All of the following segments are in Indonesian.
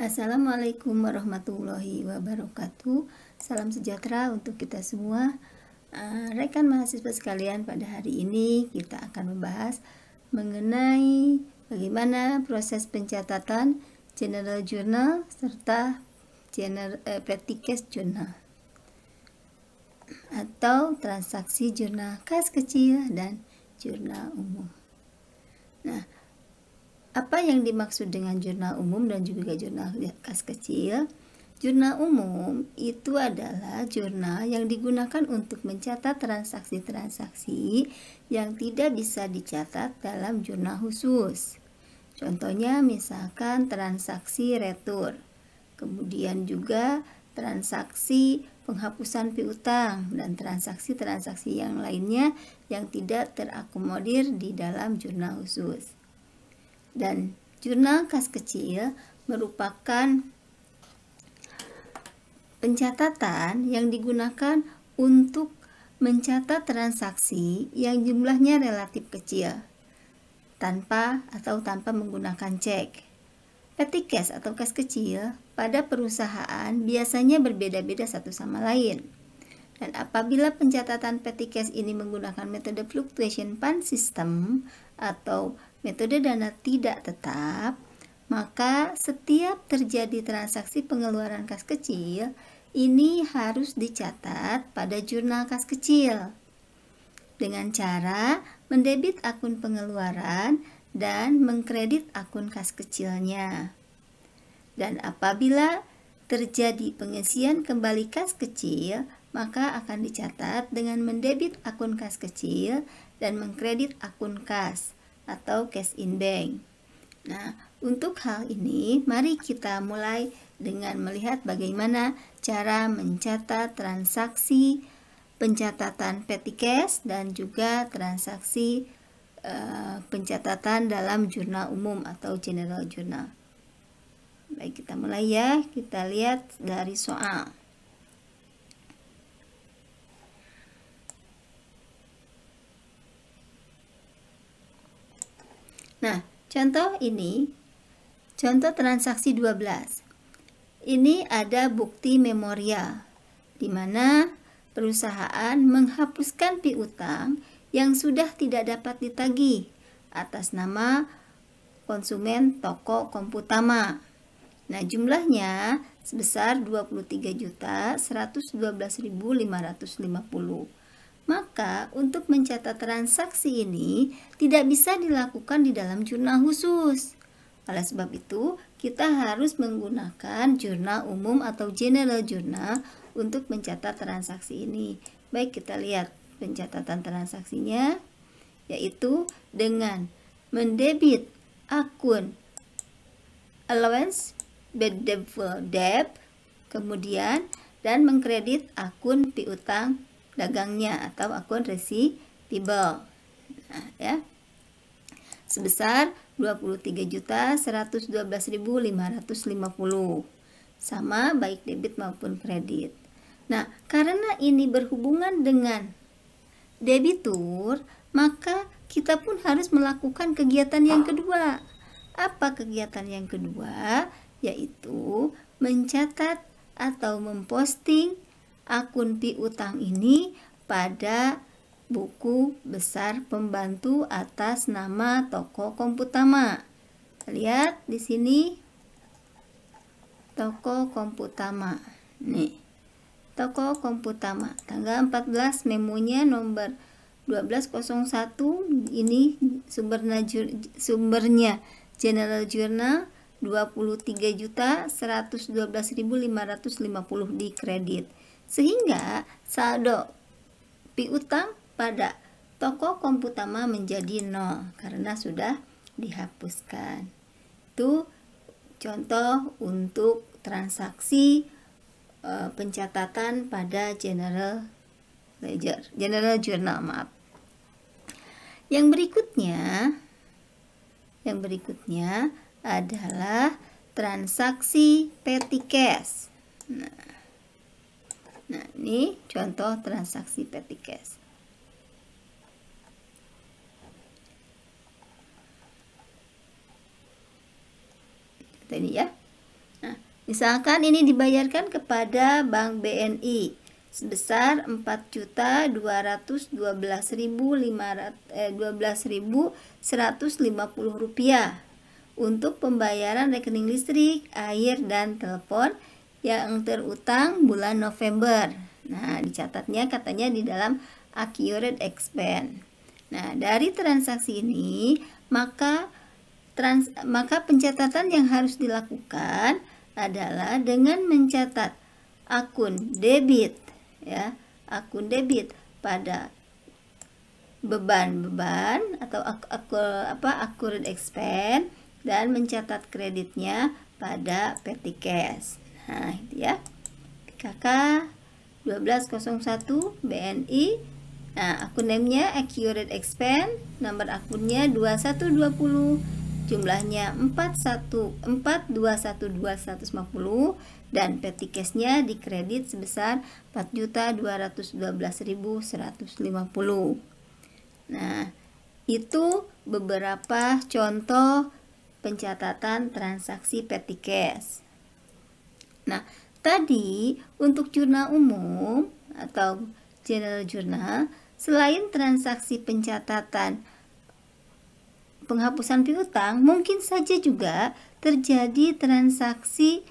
Assalamualaikum warahmatullahi wabarakatuh. Salam sejahtera untuk kita semua. Eh, rekan mahasiswa sekalian, pada hari ini kita akan membahas mengenai bagaimana proses pencatatan general journal serta general eh, practice journal atau transaksi jurnal kas kecil dan jurnal umum. Nah, apa yang dimaksud dengan jurnal umum dan juga jurnal ya, kas kecil? Jurnal umum itu adalah jurnal yang digunakan untuk mencatat transaksi-transaksi yang tidak bisa dicatat dalam jurnal khusus. Contohnya misalkan transaksi retur, kemudian juga transaksi penghapusan piutang dan transaksi-transaksi yang lainnya yang tidak terakomodir di dalam jurnal khusus dan jurnal kas kecil ya, merupakan pencatatan yang digunakan untuk mencatat transaksi yang jumlahnya relatif kecil tanpa atau tanpa menggunakan cek. Petty cash atau kas kecil pada perusahaan biasanya berbeda-beda satu sama lain. Dan apabila pencatatan petty cash ini menggunakan metode fluctuation fund system atau metode dana tidak tetap, maka setiap terjadi transaksi pengeluaran kas kecil, ini harus dicatat pada jurnal kas kecil. Dengan cara mendebit akun pengeluaran dan mengkredit akun kas kecilnya. Dan apabila terjadi pengisian kembali kas kecil, maka akan dicatat dengan mendebit akun kas kecil dan mengkredit akun kas atau cash in bank. Nah, untuk hal ini mari kita mulai dengan melihat bagaimana cara mencatat transaksi pencatatan petty cash dan juga transaksi uh, pencatatan dalam jurnal umum atau general journal. Baik, kita mulai ya. Kita lihat dari soal. Nah, contoh ini, contoh transaksi 12. Ini ada bukti memorial, di mana perusahaan menghapuskan piutang yang sudah tidak dapat ditagih atas nama konsumen toko Komputama. Nah, jumlahnya sebesar 23.112.550. Maka untuk mencatat transaksi ini tidak bisa dilakukan di dalam jurnal khusus. Oleh sebab itu, kita harus menggunakan jurnal umum atau general jurnal untuk mencatat transaksi ini. Baik, kita lihat pencatatan transaksinya yaitu dengan mendebit akun allowance bad debt kemudian dan mengkredit akun piutang dagangnya atau akun receivable nah, ya sebesar 23.112.550 sama baik debit maupun kredit nah karena ini berhubungan dengan debitur maka kita pun harus melakukan kegiatan yang kedua apa kegiatan yang kedua yaitu mencatat atau memposting akun piutang ini pada buku besar pembantu atas nama toko Komputama. Lihat di sini toko Komputama. Nih. Toko Komputama tanggal 14 memonya nomor 1201 ini sumber najur, sumbernya General Journal 23 juta 112.550 di kredit sehingga saldo piutang pada toko Komputama menjadi nol karena sudah dihapuskan. Itu contoh untuk transaksi e, pencatatan pada general ledger, general journal maaf. Yang berikutnya yang berikutnya adalah transaksi petty cash. Nah, Nah, ini contoh transaksi petty cash. ini ya. Nah, misalkan ini dibayarkan kepada Bank BNI sebesar 4.212.150 eh, rupiah untuk pembayaran rekening listrik, air, dan telepon yang terutang bulan November. Nah, dicatatnya katanya di dalam accurate expense. Nah, dari transaksi ini maka trans, maka pencatatan yang harus dilakukan adalah dengan mencatat akun debit ya, akun debit pada beban-beban atau ak ak apa accurate expense dan mencatat kreditnya pada petty cash nah itu ya KK 1201 BNI nah akun nya accurate expand nomor akunnya 2120 jumlahnya 41 dan petty cashnya dikredit sebesar 4.212.150 nah itu beberapa contoh pencatatan transaksi petty cash Nah, tadi untuk jurnal umum atau general jurnal, selain transaksi pencatatan penghapusan piutang, mungkin saja juga terjadi transaksi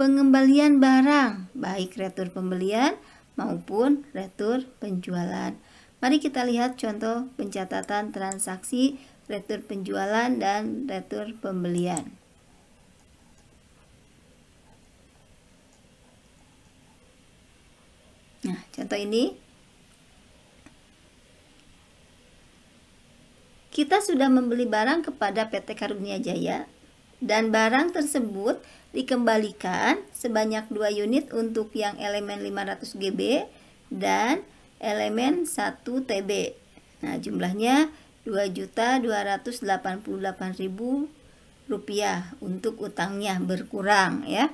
pengembalian barang, baik retur pembelian maupun retur penjualan. Mari kita lihat contoh pencatatan transaksi retur penjualan dan retur pembelian. Nah, contoh ini. Kita sudah membeli barang kepada PT Karunia Jaya dan barang tersebut dikembalikan sebanyak 2 unit untuk yang elemen 500 GB dan elemen 1 TB. Nah, jumlahnya 2.288.000 rupiah untuk utangnya berkurang ya.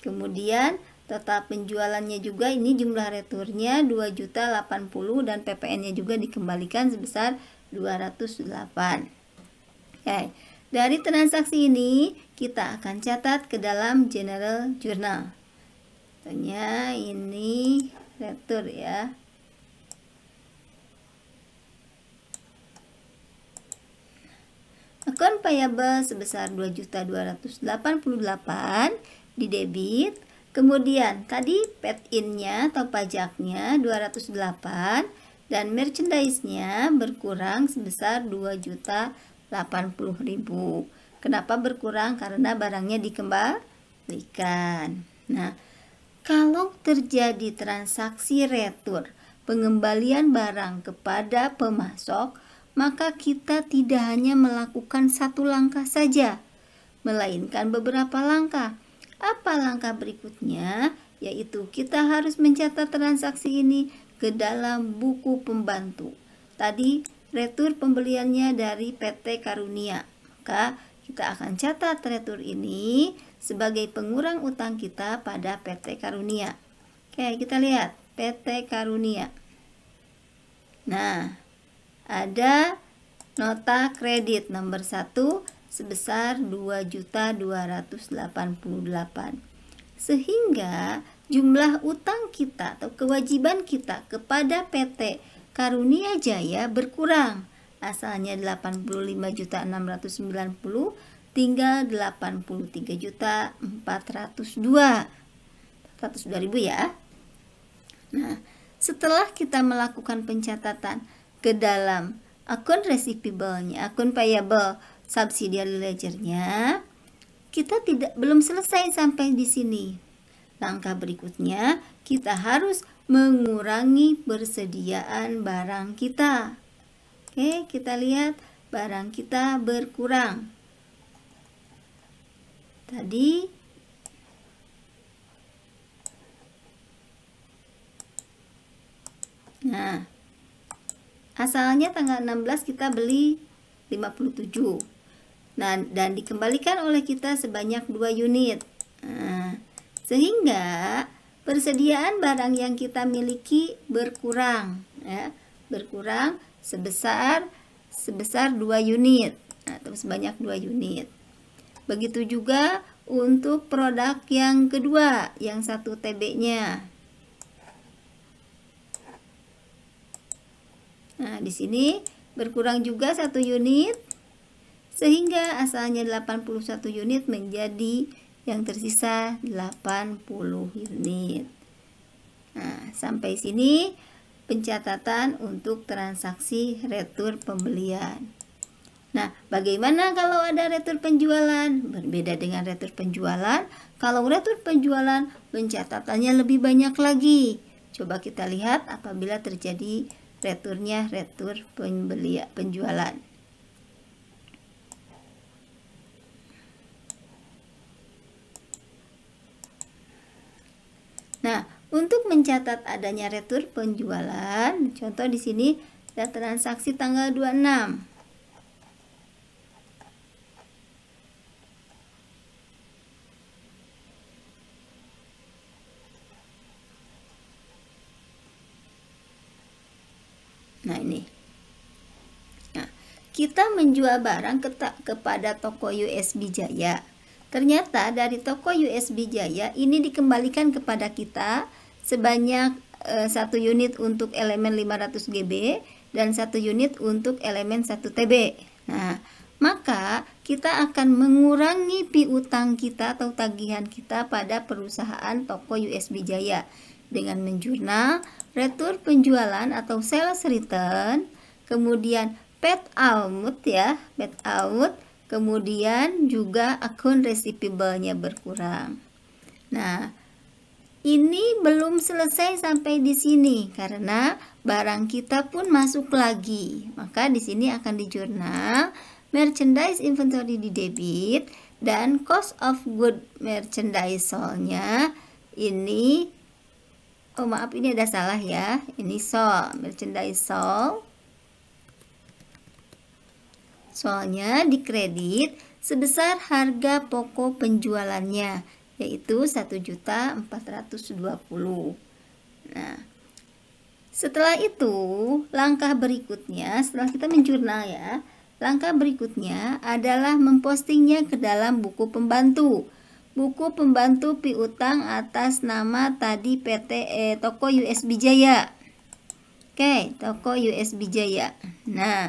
Kemudian Total penjualannya juga ini jumlah returnya 2.80 dan PPN-nya juga dikembalikan sebesar 208. Oke. Dari transaksi ini kita akan catat ke dalam general journal. Contohnya ini retur ya. Akun payable sebesar 2.288 di debit Kemudian tadi pet innya atau pajaknya 208 dan merchandise-nya berkurang sebesar 2.080.000. Kenapa berkurang? Karena barangnya dikembalikan. Nah, kalau terjadi transaksi retur, pengembalian barang kepada pemasok, maka kita tidak hanya melakukan satu langkah saja, melainkan beberapa langkah apa langkah berikutnya? Yaitu kita harus mencatat transaksi ini ke dalam buku pembantu. Tadi retur pembeliannya dari PT Karunia. Maka kita akan catat retur ini sebagai pengurang utang kita pada PT Karunia. Oke, kita lihat PT Karunia. Nah, ada nota kredit nomor 1 sebesar 2.288. Sehingga jumlah utang kita atau kewajiban kita kepada PT Karunia Jaya berkurang. Asalnya 85.690 tinggal 83.402. ya. Nah, setelah kita melakukan pencatatan ke dalam akun receivable-nya, akun payable subsidiary ledgernya kita tidak belum selesai sampai di sini. Langkah berikutnya, kita harus mengurangi persediaan barang kita. Oke, kita lihat barang kita berkurang. Tadi Nah, asalnya tanggal 16 kita beli 57. Nah, dan dikembalikan oleh kita sebanyak 2 unit. Nah, sehingga persediaan barang yang kita miliki berkurang ya, berkurang sebesar sebesar 2 unit atau sebanyak 2 unit. Begitu juga untuk produk yang kedua, yang satu TB-nya. Nah, di sini berkurang juga satu unit sehingga asalnya 81 unit menjadi yang tersisa 80 unit. Nah, sampai sini pencatatan untuk transaksi retur pembelian. Nah, bagaimana kalau ada retur penjualan? Berbeda dengan retur penjualan, kalau retur penjualan pencatatannya lebih banyak lagi. Coba kita lihat apabila terjadi returnya retur penjualan. Nah, untuk mencatat adanya retur penjualan, contoh di sini ada transaksi tanggal 26. Nah, ini. Nah, kita menjual barang ke kepada toko USB Jaya Ternyata dari toko USB Jaya ini dikembalikan kepada kita sebanyak eh, satu e, unit untuk elemen 500 GB dan satu unit untuk elemen 1 TB. Nah, maka kita akan mengurangi piutang kita atau tagihan kita pada perusahaan toko USB Jaya dengan menjurnal retur penjualan atau sales return, kemudian pet out ya, pet out kemudian juga akun receivable-nya berkurang. Nah, ini belum selesai sampai di sini karena barang kita pun masuk lagi. Maka di sini akan di jurnal merchandise inventory di debit dan cost of good merchandise soalnya ini oh maaf ini ada salah ya. Ini sol merchandise sol Soalnya dikredit sebesar harga pokok penjualannya yaitu 1.420. Nah, setelah itu, langkah berikutnya setelah kita menjurnal ya, langkah berikutnya adalah mempostingnya ke dalam buku pembantu. Buku pembantu piutang atas nama tadi PT eh, Toko USB Jaya. Oke, Toko USB Jaya. Nah,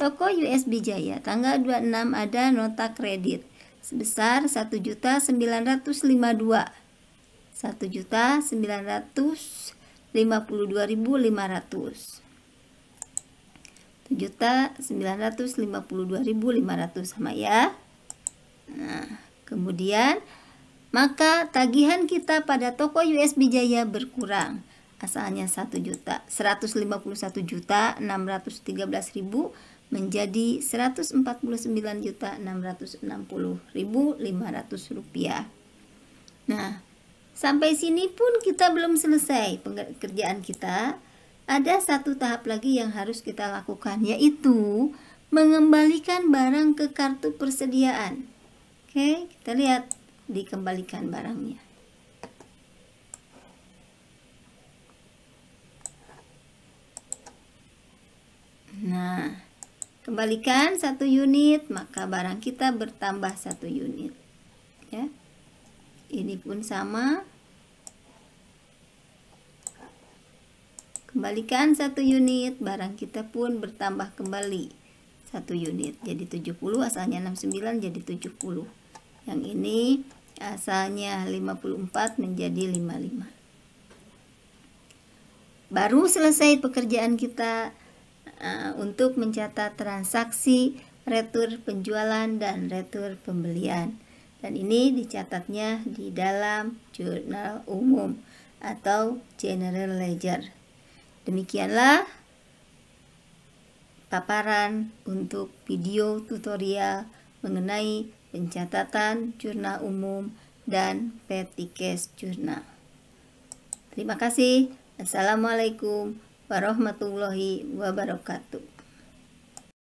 Toko USB Jaya, tanggal 26 ada nota kredit sebesar 1.952 1.952.500 7.952.500 sama ya. Nah, kemudian maka tagihan kita pada toko USB Jaya berkurang asalnya 1 juta 151 juta 613 ribu menjadi 149.660.500 rupiah. Nah, sampai sini pun kita belum selesai pekerjaan kita. Ada satu tahap lagi yang harus kita lakukan, yaitu mengembalikan barang ke kartu persediaan. Oke, kita lihat dikembalikan barangnya. Nah, Kembalikan satu unit, maka barang kita bertambah satu unit. Ya. Ini pun sama. Kembalikan satu unit, barang kita pun bertambah kembali satu unit. Jadi 70 asalnya 69 jadi 70. Yang ini asalnya 54 menjadi 55. Baru selesai pekerjaan kita Eh, untuk mencatat transaksi, retur penjualan, dan retur pembelian. Dan ini dicatatnya di dalam jurnal umum atau general ledger. Demikianlah paparan untuk video tutorial mengenai pencatatan jurnal umum dan petty cash jurnal. Terima kasih. Assalamualaikum warahmatullahi wabarakatuh